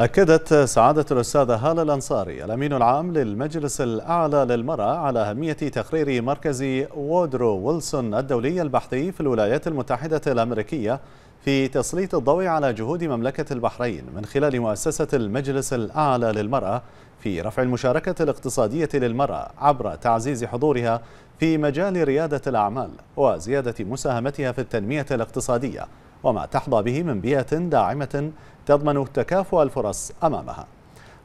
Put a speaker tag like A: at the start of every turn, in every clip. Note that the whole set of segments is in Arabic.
A: أكدت سعادة الأستاذة هالة الأنصاري الأمين العام للمجلس الأعلى للمرأة على أهمية تقرير مركز وودرو ويلسون الدولي البحثي في الولايات المتحدة الأمريكية في تسليط الضوء على جهود مملكة البحرين من خلال مؤسسة المجلس الأعلى للمرأة في رفع المشاركة الاقتصادية للمرأة عبر تعزيز حضورها في مجال ريادة الأعمال وزيادة مساهمتها في التنمية الاقتصادية وما تحظى به من بيئة داعمة تضمن تكافؤ الفرص أمامها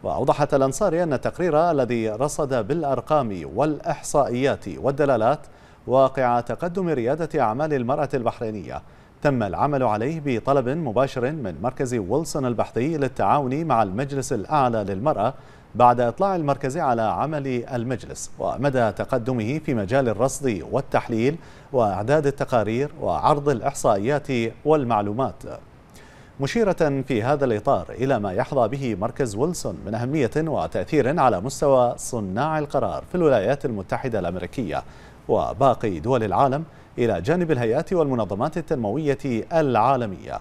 A: وأوضحت الأنصاري أن التقرير الذي رصد بالأرقام والإحصائيات والدلالات واقع تقدم ريادة أعمال المرأة البحرينية تم العمل عليه بطلب مباشر من مركز ويلسون البحثي للتعاون مع المجلس الأعلى للمرأة بعد إطلاع المركز على عمل المجلس ومدى تقدمه في مجال الرصد والتحليل وإعداد التقارير وعرض الإحصائيات والمعلومات مشيرة في هذا الإطار إلى ما يحظى به مركز ويلسون من أهمية وتأثير على مستوى صناع القرار في الولايات المتحدة الأمريكية وباقي دول العالم إلى جانب الهيئات والمنظمات التنموية العالمية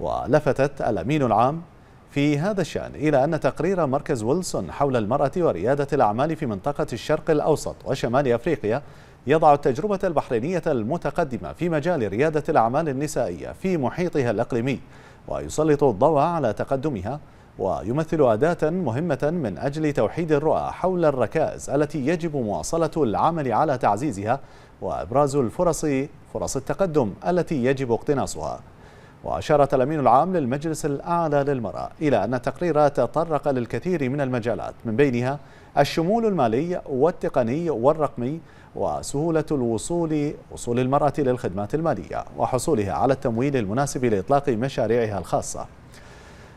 A: ولفتت الأمين العام في هذا الشأن إلى أن تقرير مركز ويلسون حول المرأة وريادة الأعمال في منطقة الشرق الأوسط وشمال أفريقيا يضع التجربة البحرينية المتقدمة في مجال ريادة الأعمال النسائية في محيطها الإقليمي ويسلط الضوء على تقدمها ويمثل أداة مهمة من أجل توحيد الرؤى حول الركائز التي يجب مواصلة العمل على تعزيزها وإبراز الفرص فرص التقدم التي يجب اقتناصها وأشارت الأمين العام للمجلس الأعلى للمرأة إلى أن التقرير تطرق للكثير من المجالات من بينها الشمول المالي والتقني والرقمي وسهولة الوصول وصول المرأة للخدمات المالية وحصولها على التمويل المناسب لإطلاق مشاريعها الخاصة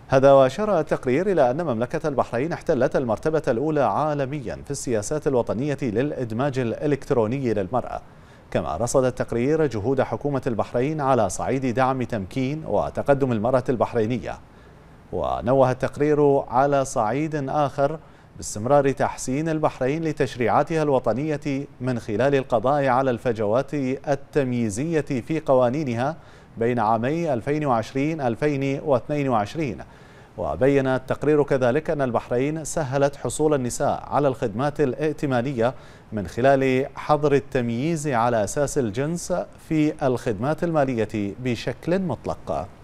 A: هذا وأشار التقرير إلى أن مملكة البحرين احتلت المرتبة الأولى عالميا في السياسات الوطنية للإدماج الإلكتروني للمرأة كما رصد التقرير جهود حكومة البحرين على صعيد دعم تمكين وتقدم المرأة البحرينية ونوه التقرير على صعيد آخر باستمرار تحسين البحرين لتشريعاتها الوطنية من خلال القضاء على الفجوات التمييزية في قوانينها بين عامي 2020-2022 وبين التقرير كذلك أن البحرين سهلت حصول النساء على الخدمات الائتمانية من خلال حظر التمييز على أساس الجنس في الخدمات المالية بشكل مطلق